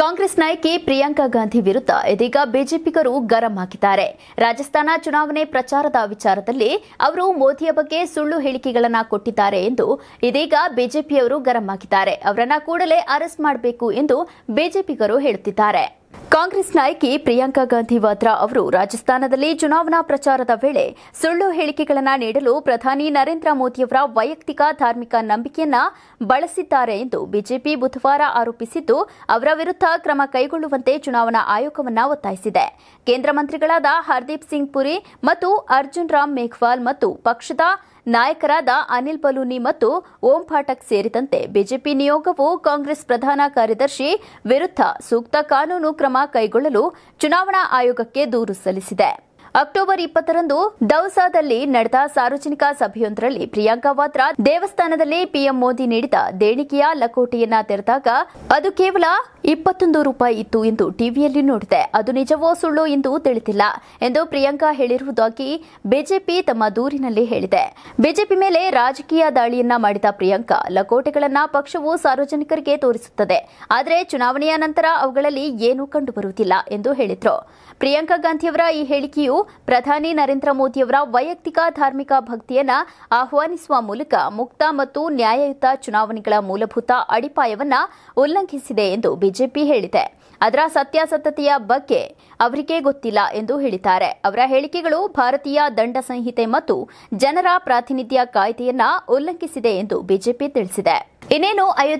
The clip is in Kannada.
ಕಾಂಗ್ರೆಸ್ ನಾಯಕಿ ಪ್ರಿಯಾಂಕಾ ಗಾಂಧಿ ವಿರುದ್ಧ ಇದೀಗ ಬಿಜೆಪಿಗರು ಗರಂ ಹಾಕಿದ್ದಾರೆ ರಾಜಸ್ಥಾನ ಚುನಾವಣೆ ಪ್ರಚಾರದ ವಿಚಾರದಲ್ಲಿ ಅವರು ಮೋದಿಯ ಬಗ್ಗೆ ಸುಳ್ಳು ಹೇಳಿಕೆಗಳನ್ನು ಕೊಟ್ಟಿದ್ದಾರೆ ಎಂದು ಇದೀಗ ಬಿಜೆಪಿಯವರು ಗರಂ ಹಾಕಿದ್ದಾರೆ ಅವರನ್ನ ಕೂಡಲೇ ಅರೆಸ್ಟ್ ಮಾಡಬೇಕು ಎಂದು ಬಿಜೆಪಿಗರು ಹೇಳುತ್ತಿದ್ದಾರೆ ಕಾಂಗ್ರೆಸ್ ನಾಯಕಿ ಪ್ರಿಯಾಂಕಾ ಗಾಂಧಿ ವಾದ್ರಾ ಅವರು ರಾಜಸ್ಥಾನದಲ್ಲಿ ಚುನಾವಣಾ ಪ್ರಚಾರದ ವೇಳೆ ಸುಳ್ಳು ಹೇಳಿಕೆಗಳನ್ನು ನೀಡಲು ಪ್ರಧಾನಿ ನರೇಂದ್ರ ಮೋದಿಯವರ ವೈಯಕ್ತಿಕ ಧಾರ್ಮಿಕ ನಂಬಿಕೆಯನ್ನ ಬಳಸಿದ್ದಾರೆ ಎಂದು ಬಿಜೆಪಿ ಬುಧವಾರ ಆರೋಪಿಸಿದ್ದು ಅವರ ವಿರುದ್ಧ ಕ್ರಮ ಕೈಗೊಳ್ಳುವಂತೆ ಚುನಾವಣಾ ಆಯೋಗವನ್ನು ಒತ್ತಾಯಿಸಿದೆ ಕೇಂದ್ರ ಮಂತ್ರಿಗಳಾದ ಹರ್ದೀಪ್ ಸಿಂಗ್ ಪುರಿ ಮತ್ತು ಅರ್ಜುನ್ ರಾಮ್ ಮೇಘ್ವಾಲ್ ಮತ್ತು ಪಕ್ಷದ ನಾಯಕರಾದ ಅನಿಲ್ ಬಲೂನಿ ಮತ್ತು ಓಂ ಫಾಟಕ್ ಸೇರಿದಂತೆ ಬಿಜೆಪಿ ನಿಯೋಗವು ಕಾಂಗ್ರೆಸ್ ಪ್ರಧಾನ ಕಾರ್ಯದರ್ಶಿ ವಿರುದ್ಧ ಸೂಕ್ತ ಕಾನೂನು ಕ್ರಮ ಕೈಗೊಳ್ಳಲು ಚುನಾವಣಾ ಆಯೋಗಕ್ಕೆ ದೂರು ಸಲ್ಲಿಸಿದೆ ಅಕ್ಟೋಬರ್ ಇಪ್ಪತ್ತರಂದು ದೌಸಾದಲ್ಲಿ ನಡೆದ ಸಾರ್ವಜನಿಕ ಸಭೆಯೊಂದರಲ್ಲಿ ಪ್ರಿಯಾಂಕಾ ವಾದ್ರಾ ದೇವಸ್ಥಾನದಲ್ಲಿ ಪಿಎಂ ಮೋದಿ ನೀಡಿದ ದೇಣಿಗೆಯ ಲಕೋಟೆಯನ್ನ ತೆರೆದಾಗ ಅದು ಕೇವಲ ಇಪ್ಪತ್ತೊಂದು ರೂಪಾಯಿ ಇತ್ತು ಎಂದು ಟಿವಿಯಲ್ಲಿ ನೋಡಿದೆ ಅದು ನಿಜವೋ ಸುಳ್ಳು ಎಂದು ತಿಳಿದಿಲ್ಲ ಎಂದು ಪ್ರಿಯಾಂಕಾ ಹೇಳಿರುವುದಾಗಿ ಬಿಜೆಪಿ ತಮ್ಮ ದೂರಿನಲ್ಲಿ ಹೇಳಿದೆ ಬಿಜೆಪಿ ಮೇಲೆ ರಾಜಕೀಯ ದಾಳಿಯನ್ನ ಮಾಡಿದ ಪ್ರಿಯಾಂಕಾ ಲಕೋಟೆಗಳನ್ನ ಪಕ್ಷವು ಸಾರ್ವಜನಿಕರಿಗೆ ತೋರಿಸುತ್ತದೆ ಆದರೆ ಚುನಾವಣೆಯ ನಂತರ ಅವುಗಳಲ್ಲಿ ಏನೂ ಕಂಡುಬರುವುದಿಲ್ಲ ಎಂದು ಹೇಳಿದರು ಪ್ರಿಯಾಂಕಾ ಗಾಂಧಿಯವರ ಈ ಹೇಳಿಕೆಯು ಪ್ರಧಾನಿ ನರೇಂದ್ರ ಮೋದಿಯವರ ವೈಯಕ್ತಿಕ ಧಾರ್ಮಿಕ ಭಕ್ತಿಯನ್ನ ಆಹ್ವಾನಿಸುವ ಮೂಲಕ ಮುಕ್ತ ಮತ್ತು ನ್ಯಾಯಯುತ ಚುನಾವಣೆಗಳ ಮೂಲಭೂತ ಅಡಿಪಾಯವನ್ನ ಉಲ್ಲಂಘಿಸಿದೆ ಎಂದು ಬಿಜೆಪಿ ಬಿಜೆಪಿ ಹೇಳಿದೆ ಅದರ ಸತ್ಯಾಸತ್ಯತೆಯ ಬಗ್ಗೆ ಅವರಿಗೆ ಗೊತ್ತಿಲ್ಲ ಎಂದು ಹೇಳಿದ್ದಾರೆ ಅವರ ಹೇಳಿಕೆಗಳು ಭಾರತೀಯ ದಂಡ ಸಂಹಿತೆ ಮತ್ತು ಜನರ ಪ್ರಾತಿನಿಧ್ಯ ಕಾಯ್ದೆಯನ್ನ ಉಲ್ಲಂಘಿಸಿದೆ ಎಂದು ಬಿಜೆಪಿ ತಿಳಿಸಿದೆ ಇನ್ನೇನು